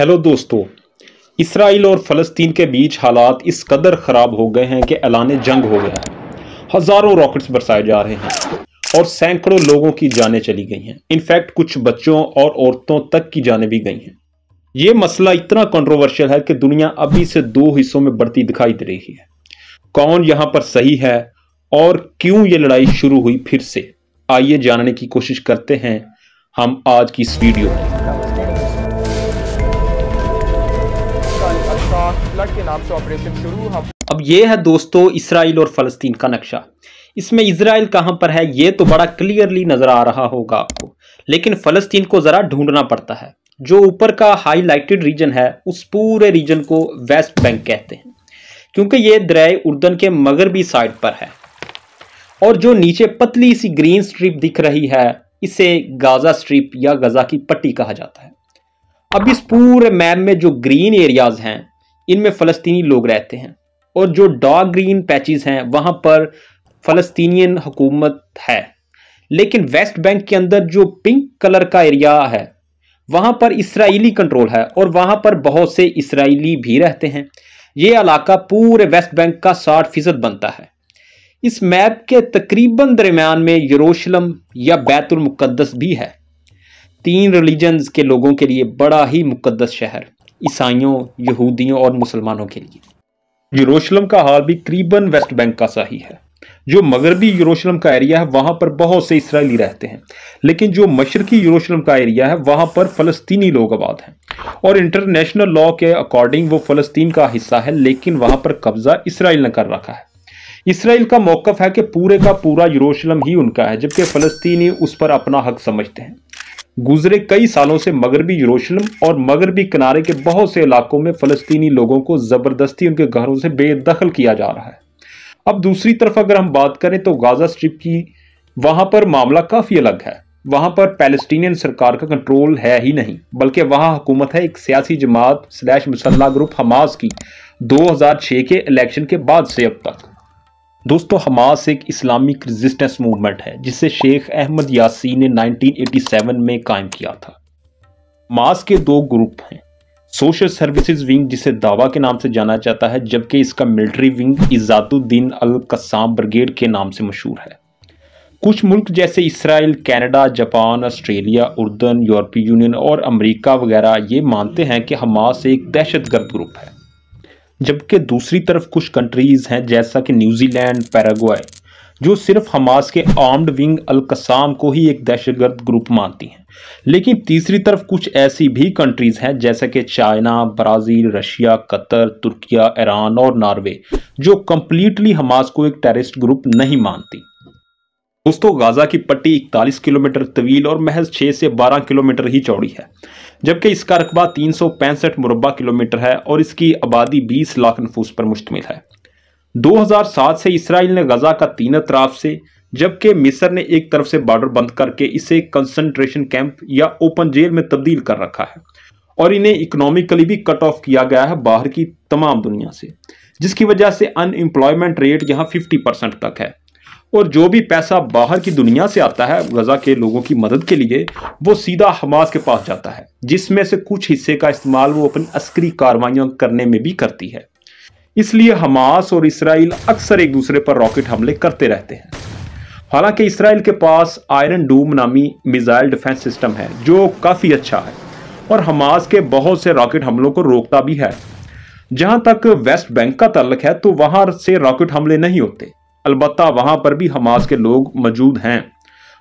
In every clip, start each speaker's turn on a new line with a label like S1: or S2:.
S1: Hello दोस्तों Israel और फ़लस्तीन के बीच हालात इस कदर ख़राब हो गए हैं कि ऐलान जंग हो गया है हज़ारों रॉकेट्स बरसाए जा रहे हैं और सैकड़ों लोगों की जानें चली गई हैं इनफैक्ट कुछ बच्चों और औरतों तक की जानें भी गई हैं ये मसला इतना कंट्रोवर्शियल है कि दुनिया अभी से दो हिस्सों में बढ़ती दिखाई दे रही है कौन यहाँ पर सही है और क्यों ये लड़ाई शुरू हुई फिर से आइए जानने की कोशिश करते हैं हम आज की इस वीडियो में नाम से ऑपरेशन शुरू हम
S2: अब ये है दोस्तों इसराइल और फलस्तीन का नक्शा इसमें इसराइल कहाँ पर है ये तो बड़ा क्लियरली नज़र आ रहा होगा आपको लेकिन फ़लस्तीन को ज़रा ढूंढना पड़ता है जो ऊपर का हाईलाइटेड रीजन है उस पूरे रीजन को वेस्ट बैंक कहते हैं क्योंकि ये दरियाए उर्दन के मगरबी साइड पर है और जो नीचे पतली सी ग्रीन स्ट्रिप दिख रही है इसे गाज़ा स्ट्रिप या गज़ा की पट्टी कहा जाता है अब इस पूरे मैप में जो ग्रीन एरियाज हैं इनमें फ़लस्तनी लोग रहते हैं और जो डार्क ग्रीन पैचज़ हैं वहाँ पर फ़लस्तनीन हुकूमत है लेकिन वेस्ट बैंक के अंदर जो पिंक कलर का एरिया है वहाँ पर इसराइली कंट्रोल है और वहाँ पर बहुत से इसराइली भी रहते हैं ये इलाका पूरे वेस्ट बैंक का साठ फीसद बनता है इस मैप के तकरीबन दरमियान में यरूशलम या बैतुलमुक़दस भी है तीन रिलीजन्स के लोगों के लिए बड़ा ही मुकदस शहर ईसाइयों यहूदियों और मुसलमानों के लिए यूरोशलम का हाल भी
S1: करीबन वेस्ट बैंक का सा ही है जो मगरबी यूरोशलम का एरिया है वहाँ पर बहुत से इसराइली रहते हैं लेकिन जो मशरकी यूरोशलम का एरिया है वहाँ पर फ़लस्तीनी लोग आबाद हैं और इंटरनेशनल लॉ के अकॉर्डिंग वो फ़लस्तीन का हिस्सा है लेकिन वहाँ पर कब्ज़ा इसराइल ने कर रखा है इसराइल का मौक़ है कि पूरे का पूरा यूरोशलम ही उनका है जबकि फ़लस्तीनी उस पर अपना हक समझते हैं गुजरे कई सालों से मगरबी यरूशलम और मगरबी किनारे के बहुत से इलाकों में फ़लस्तीनी लोगों को ज़बरदस्ती उनके घरों से बेदखल किया जा रहा है अब दूसरी तरफ अगर हम बात करें तो गाज़ा स्ट्रिप की वहाँ पर मामला काफ़ी अलग है वहाँ पर पैलेस्टीनियन सरकार का कंट्रोल है ही नहीं बल्कि वहाँ हुकूमत है एक सियासी जमात स्लैश मुसल्ला ग्रुप हमास की 2006 के इलेक्शन के बाद से अब तक दोस्तों हमास एक इस्लामिक रेजिस्टेंस मूवमेंट है जिसे शेख अहमद यासी ने 1987 में कायम किया था मास के दो ग्रुप हैं सोशल सर्विसेज विंग जिसे दावा के नाम से जाना जाता है जबकि इसका military wing Izzuddin al Qassam brigade के नाम से मशहूर है कुछ मुल्क जैसे इसराइल कनाडा, जापान ऑस्ट्रेलिया उर्दन यूरोपीय यूनियन और अमेरिका वगैरह ये मानते हैं कि हमास एक दहशतगर्द ग्रुप है जबकि दूसरी तरफ कुछ कंट्रीज़ हैं जैसा कि न्यूजीलैंड पैराग्वाई जो सिर्फ हमास के आर्म्ड विंग अलकसाम को ही एक दहशतगर्द ग्रुप मानती हैं लेकिन तीसरी तरफ कुछ ऐसी भी कंट्रीज़ हैं जैसे कि China Brazil Russia Qatar Turkiye Iran और नॉर्वे जो कम्प्लीटली हमास को एक टेररिस्ट ग्रुप नहीं मानती दोस्तों गाज़ा की पट्टी 41 किलोमीटर तवील और महज 6 से 12 किलोमीटर ही चौड़ी है जबकि इसका रकबा तीन सौ पैंसठ मुरबा किलोमीटर है और इसकी आबादी 20 लाख नफूस पर मुश्तमिल है 2007 से इसराइल ने गजा का तीन अतराफ से जबकि मिस्र ने एक तरफ से बॉर्डर बंद करके इसे कंसंट्रेशन कैंप या ओपन जेल में तब्दील कर रखा है और इन्हें इकोनॉमिकली भी कट ऑफ किया गया है बाहर की तमाम दुनिया से जिसकी वजह से अनएम्प्लॉयमेंट रेट यहाँ फिफ्टी परसेंट तक है और जो भी पैसा बाहर की दुनिया से आता है गज़ा के लोगों की मदद के लिए वो सीधा हमास के पास जाता है जिसमें से कुछ हिस्से का इस्तेमाल वो अपनी अस्करी कार्रवाइयाँ करने में भी करती है इसलिए हमास और इसराइल अक्सर एक दूसरे पर रॉकेट हमले करते रहते हैं हालांकि इसराइल के पास आयरन डूम नामी मिज़ाइल डिफेंस सिस्टम है जो काफ़ी अच्छा है और हमास के बहुत से रॉकेट हमलों को रोकता भी है जहां तक वेस्ट बैंक का तल्लक है तो वहां से रॉकेट हमले नहीं होते अलबत् वहां पर भी हमास के लोग मौजूद हैं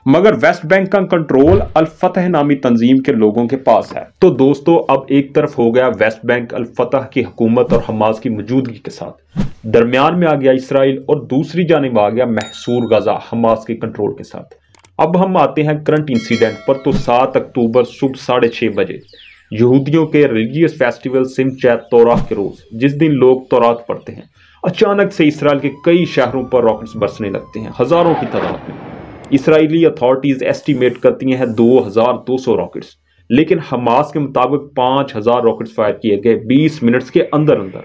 S1: मगर वेस्ट बैंक का कंट्रोल अलफतह नामी तंजीम के लोगों के पास है तो दोस्तों अब एक तरफ हो गया वेस्ट बैंक अलफतह की हुकूमत और हमास की मौजूदगी के साथ दरमियान में आ गया इसराइल और दूसरी जानब आ गया महसूर गजा हमास के कंट्रोल के साथ अब हम आते हैं करंट इंसिडेंट पर तो सात अक्टूबर सुबह साढ़े छह बजे यहूदियों के रिलीजियस फेस्टिवल सिमचैत तोराह के रोज़ जिस दिन लोग तोरात पढ़ते हैं अचानक से इसराइल के कई शहरों पर रॉकेट्स बरसने लगते हैं हज़ारों की तादाद में इसराइली अथॉरिटीज़ एस्टीमेट करती हैं दो हज़ार दो सौ रॉकेट्स लेकिन हमास के मुताबिक पाँच हज़ार रॉकेट्स फायर किए गए बीस मिनट्स के अंदर अंदर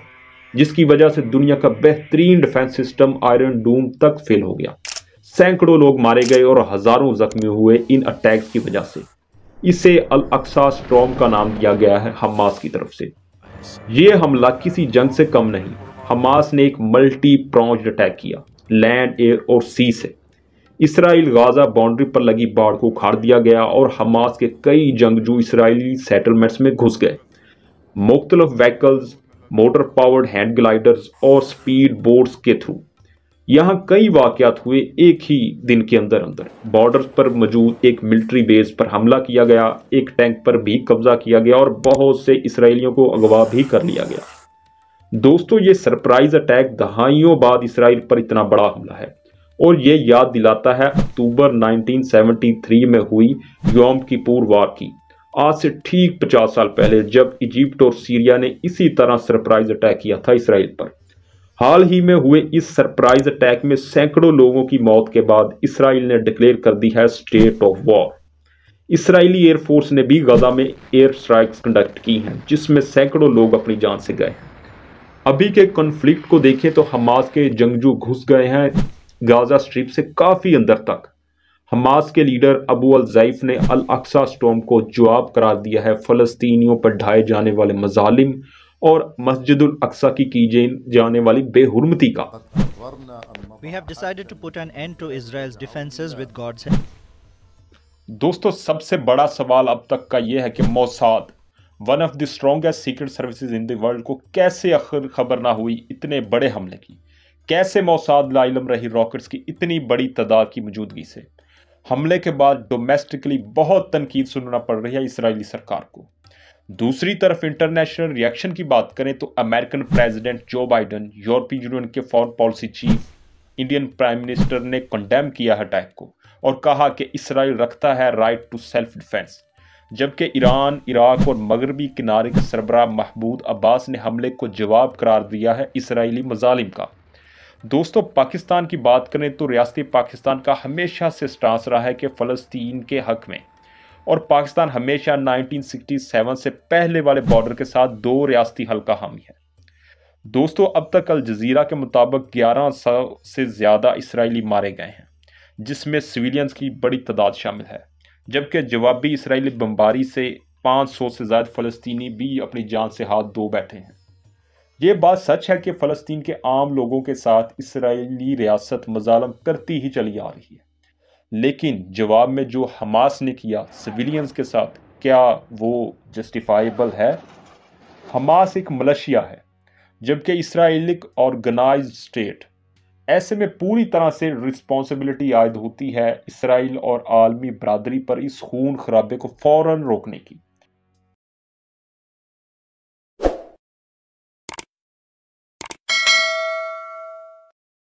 S1: जिसकी वजह से दुनिया का बेहतरीन डिफेंस सिस्टम आयरन डूम तक फेल हो गया सैकड़ों लोग मारे गए और हज़ारों जख्मी हुए इन अटैक्स की वजह से इसे अल अक्सा स्ट्रॉम का नाम दिया गया है हमास की तरफ से ये हमला किसी जंग से कम नहीं हमास ने एक मल्टी प्रॉन्ज अटैक किया लैंड एयर और सी से इसराइल गाजा बाउंड्री पर लगी बाढ़ को उखाड़ दिया गया और हमास के कई जंगजू इसराइली सेटलमेंट्स में घुस गए मुख्तलफ vehicles motor powered hand gliders और स्पीड बोर्ड्स के थ्रू यहाँ कई वाकयात हुए एक ही दिन के अंदर अंदर बॉर्डर पर मौजूद एक मिलिट्री बेस पर हमला किया गया एक टैंक पर भी कब्जा किया गया और बहुत से इसराइलियों को अगवा भी कर लिया गया दोस्तों ये सरप्राइज अटैक दहाइयों बाद इसराइल पर इतना बड़ा हमला है और ये याद दिलाता है अक्टूबर 1973 में हुई योम की पूर्व वार की आज से ठीक 50 साल पहले जब इजिप्ट और सीरिया ने इसी तरह सरप्राइज अटैक किया था इसराइल पर हाल ही में हुए इस सरप्राइज अटैक में सैकड़ों लोगों की मौत के बाद इसराइल ने डिक्लेयर कर दी है state of war Israeli air force ने भी गजा में एयर स्ट्राइक्स कंडक्ट की हैं जिसमें सैकड़ों लोग अपनी जान से गए अभी के कन्फ्लिक्ट को देखें तो हमास के जंगजू घुस गए हैं गाजा स्ट्रीप से काफ़ी अंदर तक हमास के लीडर अबू अल जैफ ने अल अक्सा स्टॉम को जवाब करार दिया है फ़लस्तीनियों पर ढाए जाने वाले मजालिम और मस्जिद अक्सा की की जाने वाली बेहरमती का
S2: We have decided to put an end to Israel's defenses with God's help.
S1: दोस्तों सबसे बड़ा सवाल अब तक का यह है कि Mossad one of the strongest secret services in the world को कैसे आखिर खबर ना हुई इतने बड़े हमले की कैसे मोसाद लाइलम रही रॉकेट्स की इतनी बड़ी तादाद की मौजूदगी से हमले के बाद डोमेस्टिकली बहुत तनकीद सुनना पड़ रही है इसराइली सरकार को दूसरी तरफ इंटरनेशनल रिएक्शन की बात करें तो अमेरिकन प्रेसिडेंट जो बाइडन यूरोपीय यूनियन के foreign policy chief Indian prime minister ने कंडेम किया अटैक को और कहा कि इसराइल रखता है राइट टू सेल्फ डिफेंस जबकि ईरान इराक और मगरबी किनारे के सरबराह महमूद अब्बास ने हमले को जवाब करार दिया है इसराइली मजालिम का दोस्तों पाकिस्तान की बात करें तो रियासती पाकिस्तान का हमेशा से स्टांस रहा है कि फ़लस्तीन के हक में और पाकिस्तान हमेशा 1967 से पहले वाले बॉर्डर के साथ दो रियासती हल्का हामी है दोस्तों अब तक अल जजीरा के मुताबिक ग्यारह सौ से ज़्यादा इसराइली मारे गए हैं जिसमें सिविलियंस की बड़ी तादाद शामिल है जबकि जवाबी इसराइली बमबारी से 500 से ज़्यादा फलस्तनी भी अपनी जान से हाथ धो बैठे हैं ये बात सच है कि फ़लस्तीन के आम लोगों के साथ इसराइली रियासत मजालम करती ही चली आ रही है लेकिन जवाब में जो हमास ने किया सिविलियंस के साथ क्या वो जस्टिफाइबल है हमास एक मलेशिया है जबकि इसराइलिक ऑर्गेनाइज स्टेट ऐसे में पूरी तरह से रिस्पॉन्सिबिलिटी आयद होती है इसराइल और आलमी बरदरी पर इस खून खराबे को फ़ौर रोकने की